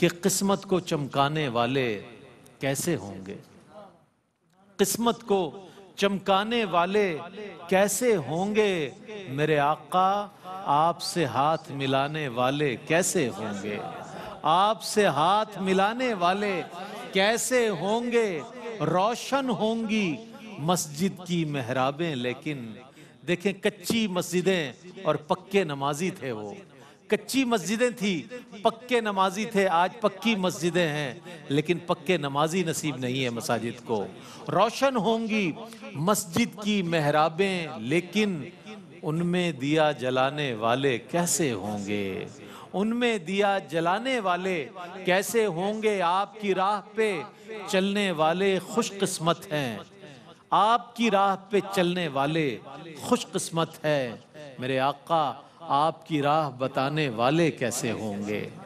कि किस्मत को चमकाने वाले कैसे होंगे किस्मत को चमकाने वाले कैसे होंगे मेरे आका आपसे हाथ मिलाने वाले कैसे होंगे आपसे हाथ मिलाने वाले कैसे होंगे रोशन होंगी मस्जिद की मेहराबें लेकिन देखें कच्ची मस्जिदें और पक्के नमाजी थे वो कच्ची मस्जिदें थी पक्के नमाजी थे आज पक्की मस्जिदें हैं लेकिन पक्के नमाजी नसीब नहीं है मसाजिद को रोशन होंगी मस्जिद की मेहराबें लेकिन उनमें दिया जलाने वाले कैसे होंगे उनमें दिया जलाने वाले कैसे होंगे आपकी राह पे चलने वाले खुशकिस्मत हैं आपकी राह पे चलने वाले खुशकिस्मत है मेरे आका आपकी राह बताने वाले कैसे होंगे